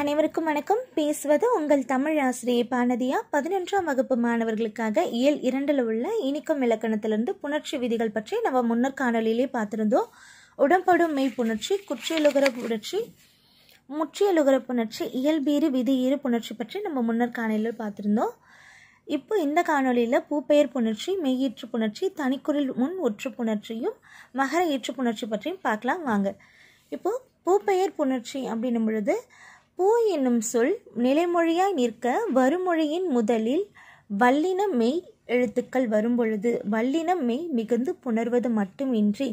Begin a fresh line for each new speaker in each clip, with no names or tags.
அனைவருக்கும் வணக்கம் பேசுவது உங்கள் தமிழ் ஆசிரியை பானதியா பதினொன்றாம் வகுப்பு மாணவர்களுக்காக இயல் இரண்டில் உள்ள இனிக்கும் இலக்கணத்திலிருந்து புணர்ச்சி விதிகள் பற்றி நம்ம முன்னர் காணொலியிலே பார்த்துருந்தோம் உடம்படும் மெய் புணர்ச்சி குற்றியலுகர புணர்ச்சி முற்றியலுகர புணர்ச்சி இயல்பீறு விதியீறு புணர்ச்சி பற்றி நம்ம முன்னர் காணொலியில் பார்த்துருந்தோம் இப்போ இந்த காணொலியில் பூப்பெயர் புணர்ச்சி மெய்யீற்று புணர்ச்சி தனிக்குறில் முன் ஒற்று புணர்ச்சியும் மகர ஈற்று புணர்ச்சி பற்றியும் பார்க்கலாம் வாங்க இப்போது பூப்பெயர் புணர்ச்சி அப்படின்னும் பொழுது பூ என்னும் சொல் நிலைமொழியாய் நிற்க வருமொழியின் முதலில் வல்லின மெய் எழுத்துக்கள் வரும்பொழுது வல்லின மெய் மிகுந்து புணர்வது மட்டுமின்றி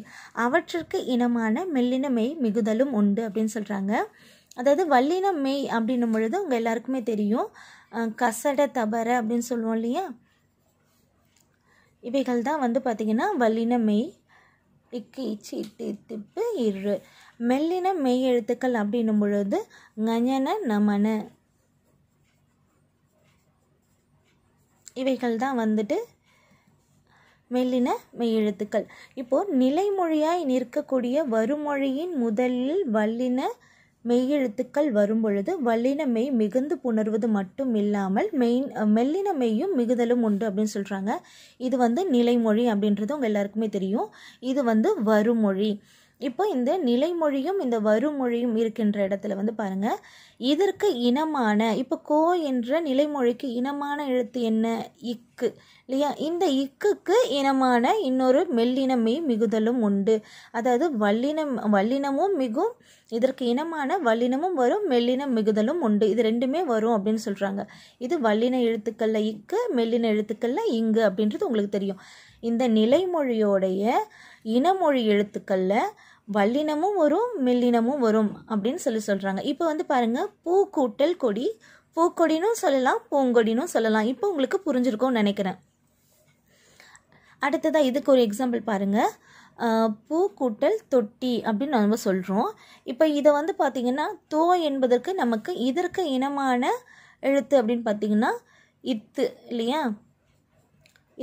அவற்றிற்கு இனமான மெல்லின மெய் மிகுதலும் உண்டு அப்படின்னு சொல்கிறாங்க அதாவது வல்லின மெய் அப்படின்னும் பொழுது உங்கள் எல்லாருக்குமே தெரியும் கசட தபர அப்படின்னு சொல்லுவோம் இல்லையா இவைகள் தான் வந்து பார்த்திங்கன்னா வல்லின மெய் இக்கு இச்சு இட்டு திப்பு இரு மெல்லின மெய் எழுத்துக்கள் அப்படின்னும் பொழுது கஞன நமன இவைகள் தான் வந்துட்டு மெல்லின மெய்யெழுத்துக்கள் இப்போது நிலைமொழியாய் நிற்கக்கூடிய வருமொழியின் முதலில் வல்லின மெய்யெழுத்துக்கள் வரும் பொழுது வல்லின மெய் மிகுந்து புணர்வது மட்டும் இல்லாமல் மெயின் மெல்லின மெய்யும் மிகுதலும் உண்டு அப்படின்னு சொல்கிறாங்க இது வந்து நிலைமொழி அப்படின்றது உங்கள் எல்லாருக்குமே தெரியும் இது வந்து வருமொழி இப்போ இந்த நிலைமொழியும் இந்த வருமொழியும் இருக்கின்ற இடத்துல வந்து பாருங்கள் இதற்கு இனமான இப்போ கோ என்ற நிலைமொழிக்கு இனமான எழுத்து என்ன இக்கு இல்லையா இந்த இக்குக்கு இனமான இன்னொரு மெல்லினமே மிகுதலும் உண்டு அதாவது வல்லினம் வல்லினமும் மிகும் இதற்கு இனமான வல்லினமும் வரும் மெல்லினம் மிகுதலும் உண்டு இது ரெண்டுமே வரும் அப்படின்னு சொல்கிறாங்க இது வல்லின எழுத்துக்களில் இக்கு மெல்லின எழுத்துக்களில் இங்கு அப்படின்றது உங்களுக்கு தெரியும் இந்த நிலைமொழியோடைய இனமொழி எழுத்துக்களில் வல்லினமும் வரும் மெல்லினமும் வரும் அப்படின்னு சொல்லி சொல்கிறாங்க இப்போ வந்து பாருங்கள் பூ கூட்டல் கொடி பூக்கொடினும் சொல்லலாம் பூங்கொடினும் சொல்லலாம் இப்போ உங்களுக்கு புரிஞ்சிருக்கும் நினைக்கிறேன் அடுத்ததாக இதுக்கு ஒரு எக்ஸாம்பிள் பாருங்கள் பூ கூட்டல் தொட்டி அப்படின்னு நம்ம சொல்கிறோம் இப்போ இதை வந்து பார்த்திங்கன்னா தோ என்பதற்கு நமக்கு இதற்கு இனமான எழுத்து அப்படின்னு பார்த்தீங்கன்னா இத்து இல்லையா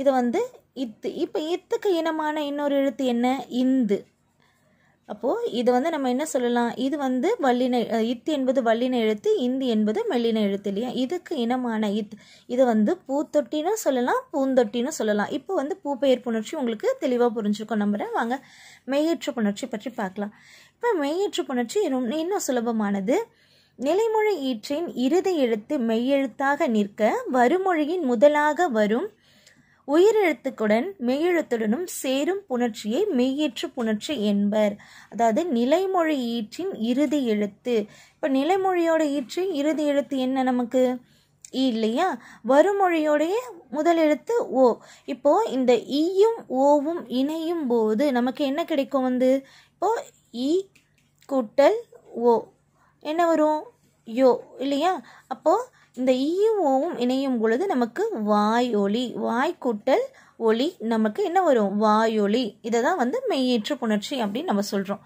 இதை வந்து இத்து இப்போ இத்துக்கு இனமான இன்னொரு எழுத்து என்ன இந்து அப்போது இது வந்து நம்ம என்ன சொல்லலாம் இது வந்து வல்லின இத்து என்பது வல்லின எழுத்து இந்தி என்பது மெல்லின எழுத்து இல்லையா இதுக்கு இனமான இத் இதை வந்து பூத்தொட்டின்னு சொல்லலாம் பூந்தொட்டின்னு சொல்லலாம் இப்போ வந்து பூப்பெயர் புணர்ச்சி உங்களுக்கு தெளிவாக புரிஞ்சுருக்கோம் நம்புகிறேன் வாங்க மெய்யற்ற புணர்ச்சி பற்றி பார்க்கலாம் இப்போ மெய்யற்ற புணர்ச்சி இன்னும் சுலபமானது நிலைமொழி ஈற்றின் இறுதி எழுத்து மெய்யெழுத்தாக நிற்க வருமொழியின் முதலாக வரும் உயிரெழுத்துக்குடன் மெய்யெழுத்துடனும் சேரும் புணர்ச்சியை மெய்யேற்று புணர்ச்சி என்பர் அதாவது நிலைமொழி ஈற்றின் இறுதி எழுத்து இப்போ நிலைமொழியோட ஈற்று இறுதி எழுத்து என்ன நமக்கு இல்லையா வருமொழியோடைய முதல் எழுத்து ஓ இப்போ இந்த ஈயும் ஓவும் இணையும் போது நமக்கு என்ன கிடைக்கும் வந்து இப்போது ஈ கூட்டல் ஓ என்ன வரும் யோ இல்லையா அப்போது இந்த ஈயும் இணையும் பொழுது நமக்கு வாய் ஒளி வாய் கூட்டல் ஒளி நமக்கு என்ன வரும் வாயொலி இதை தான் வந்து மெய்யேற்று புணர்ச்சி அப்படின்னு நம்ம சொல்கிறோம்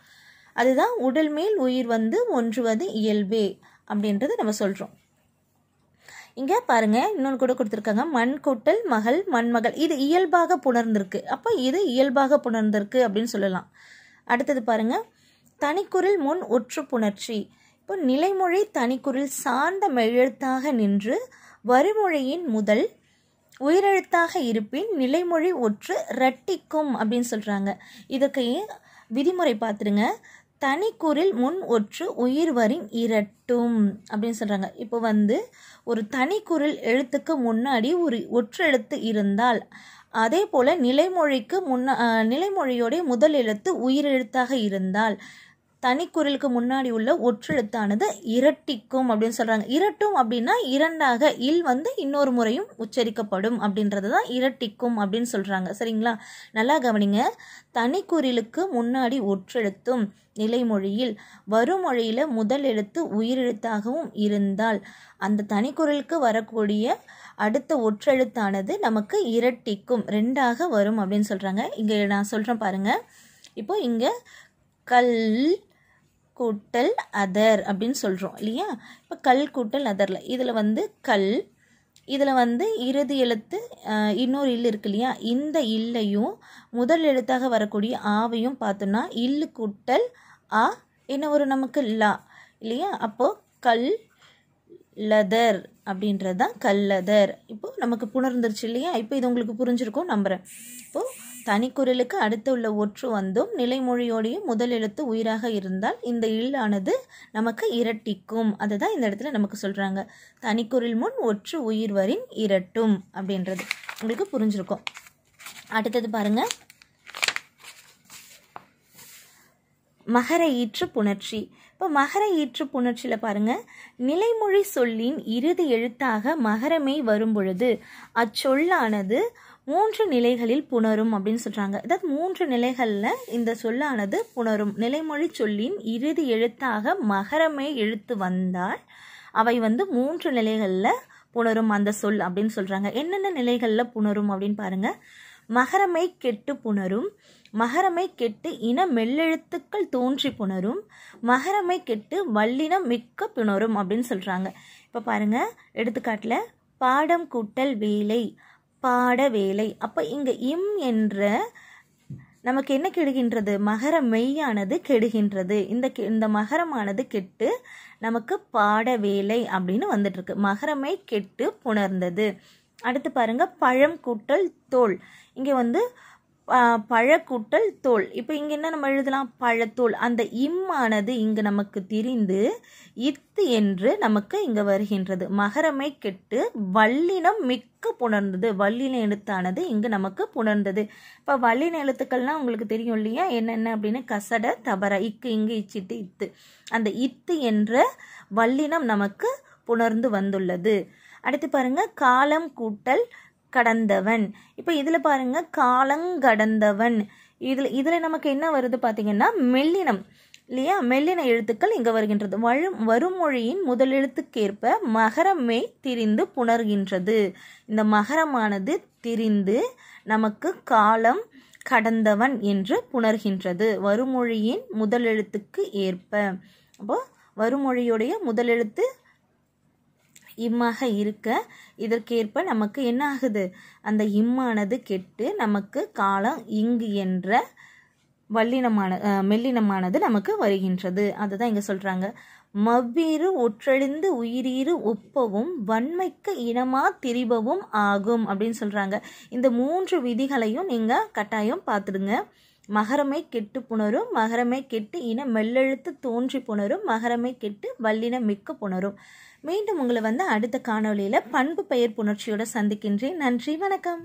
அதுதான் உடல் மேல் உயிர் வந்து ஒன்றுவது இயல்பே அப்படின்றத நம்ம சொல்கிறோம் இங்கே பாருங்கள் இன்னொன்று கூட கொடுத்துருக்காங்க மண் கூட்டல் மகள் மண்மகள் இது இயல்பாக புணர்ந்திருக்கு அப்போ இது இயல்பாக புணர்ந்திருக்கு அப்படின்னு சொல்லலாம் அடுத்தது பாருங்கள் தனிக்குறில் முன் ஒற்று புணர்ச்சி இப்போ நிலைமொழி தனிக்குறில் சார்ந்த மெழுத்தாக நின்று வறுமொழியின் முதல் உயிரெழுத்தாக இருப்பின் நிலைமொழி ஒற்று ரட்டிக்கும் அப்படின்னு சொல்கிறாங்க இதுக்கு விதிமுறை பார்த்துருங்க தனிக்குறில் முன் ஒற்று உயிர் வரின் இரட்டும் அப்படின்னு சொல்கிறாங்க இப்போ வந்து ஒரு தனிக்குறில் எழுத்துக்கு முன்னாடி ஒரு ஒற்று எழுத்து இருந்தால் அதே போல் நிலைமொழிக்கு முன்ன நிலைமொழியோடைய முதல் எழுத்து உயிரெழுத்தாக இருந்தால் தனிக்குரலுக்கு முன்னாடி உள்ள ஒற்றெழுத்தானது இரட்டிக்கும் அப்படின்னு சொல்கிறாங்க இரட்டும் அப்படின்னா இரண்டாக இல் வந்து இன்னொரு முறையும் உச்சரிக்கப்படும் அப்படின்றது தான் இரட்டிக்கும் அப்படின்னு சொல்கிறாங்க சரிங்களா நல்லா கவனிங்க தனிக்குரலுக்கு முன்னாடி ஒற்றெழுத்தும் நிலைமொழியில் வருமொழியில் முதல் எழுத்து உயிரெழுத்தாகவும் இருந்தால் அந்த தனிக்குரலுக்கு வரக்கூடிய அடுத்த ஒற்றெழுத்தானது நமக்கு இரட்டிக்கும் ரெண்டாக வரும் அப்படின்னு சொல்கிறாங்க இங்கே நான் சொல்கிறேன் பாருங்கள் இப்போ இங்கே கல் கூட்டல் அதர் அப்படின்னு சொல்கிறோம் இல்லையா இப்போ கல் கூட்டல் அதரில் இதில் வந்து கல் இதில் வந்து இறுதி எழுத்து இன்னொரு இல் இருக்கு இல்லையா இந்த இல்லையும் முதல் எழுத்தாக வரக்கூடிய ஆவையும் பார்த்தோன்னா இல் கூட்டல் ஆ என்ன ஒரு நமக்கு லா இல்லையா அப்போது கல் லதர் அப்படின்றது தான் கல்லதர் இப்போது நமக்கு புணர்ந்துருச்சு இல்லையா இப்போ இது உங்களுக்கு புரிஞ்சிருக்கும் நம்புகிறேன் இப்போது தனிக்குரலுக்கு அடுத்து உள்ள ஒற்று வந்தும் நிலைமொழியோடைய முதல் எழுத்து உயிராக இருந்தால் இந்த இல்லானது நமக்கு இரட்டிக்கும் அதுதான் இந்த இடத்துல நமக்கு சொல்கிறாங்க தனிக்குரல் முன் ஒற்று உயிர் வரின் இரட்டும் அப்படின்றது உங்களுக்கு புரிஞ்சிருக்கும் அடுத்தது பாருங்கள் மகர ஈற்று புணர்ச்சி இப்போ மகர ஈற்று புணர்ச்சியில் பாருங்கள் நிலைமொழி சொல்லின் இறுதி எழுத்தாக மகரமே வரும்பொழுது அச்சொல்லானது மூன்று நிலைகளில் புணரும் அப்படின்னு சொல்கிறாங்க அதாவது மூன்று நிலைகளில் இந்த சொல்லானது புணரும் நிலைமொழி சொல்லின் இறுதி எழுத்தாக மகரமே எழுத்து வந்தால் அவை வந்து மூன்று நிலைகளில் புணரும் அந்த சொல் அப்படின்னு சொல்கிறாங்க என்னென்ன நிலைகளில் புணரும் அப்படின்னு பாருங்கள் மகரமை கெட்டு புணரும் மகரமை கெட்டு இன மெல்லெழுத்துக்கள் தோன்றி புணரும் மகரமை கெட்டு வல்லினம் மிக்க புணரும் அப்படின்னு சொல்கிறாங்க இப்போ பாருங்கள் எடுத்துக்காட்டில் பாடம் கூட்டல் வேலை பாட வேலை அப்போ இங்கே இம் என்ற நமக்கு என்ன கெடுகின்றது மகர மெய்யானது கெடுகின்றது இந்த இந்த மகரமானது கெட்டு நமக்கு பாட வேலை அப்படின்னு வந்துட்டுருக்கு மகரமை கெட்டு புணர்ந்தது அடுத்து பாருங்கள் பழம் கூட்டல் தோல் இங்கே வந்து பழக்கூட்டல் தோல் இப்போ இங்கே என்ன நம்ம எழுதலாம் பழத்தோல் அந்த இம்மானது இங்கு நமக்கு திரிந்து இத்து என்று நமக்கு இங்கே வருகின்றது மகரமை கெட்டு வல்லினம் மிக்க புணர்ந்தது வல்லின எழுத்தானது இங்கு நமக்கு புணர்ந்தது இப்போ வல்லின எழுத்துக்கள்னால் உங்களுக்கு தெரியும் இல்லையா என்னென்ன அப்படின்னு கசட தபர இக்கு இங்கு இச்சிட்டு இத்து அந்த இத்து என்ற வல்லினம் நமக்கு புணர்ந்து வந்துள்ளது அடுத்து பாருங்க காலம் கூட்டல் கடந்தவன் இப்போ இதில் பாருங்கள் காலங்கடந்தவன் இதில் இதில் நமக்கு என்ன வருது பார்த்திங்கன்னா மெல்லினம் இல்லையா மெல்லின எழுத்துக்கள் இங்கே வருகின்றது வழும் வருமொழியின் முதல் எழுத்துக்கேற்ப மகரமே திரிந்து புணர்கின்றது இந்த மகரமானது திரிந்து நமக்கு காலம் கடந்தவன் என்று புணர்கின்றது வருமொழியின் முதல் எழுத்துக்கு ஏற்ப அப்போ வருமொழியுடைய முதல் எழுத்து இம்மாக இருக்க இதற்கேற்ப நமக்கு என்ன ஆகுது அந்த இம்மானது கெட்டு நமக்கு காலம் இங்கு என்ற வல்லினமான மெல்லினமானது நமக்கு வருகின்றது அதுதான் இங்கே சொல்கிறாங்க மவ்வீறு ஒற்றழிந்து உயிரீறு ஒப்பவும் வன்மைக்கு இனமா திரிபவும் ஆகும் அப்படின்னு சொல்கிறாங்க இந்த மூன்று விதிகளையும் நீங்கள் கட்டாயம் பார்த்துடுங்க மகரமை கெட்டு புணரும் மகரமை கெட்டு இன மெல்லெழுத்து தோன்றி புணரும் மகரமை கெட்டு வல்லின மிக்க புணரும் மீண்டும் உங்களை வந்து அடுத்த காணொலியில பண்பு பெயர் புணர்ச்சியோடு சந்திக்கின்றேன் நன்றி வணக்கம்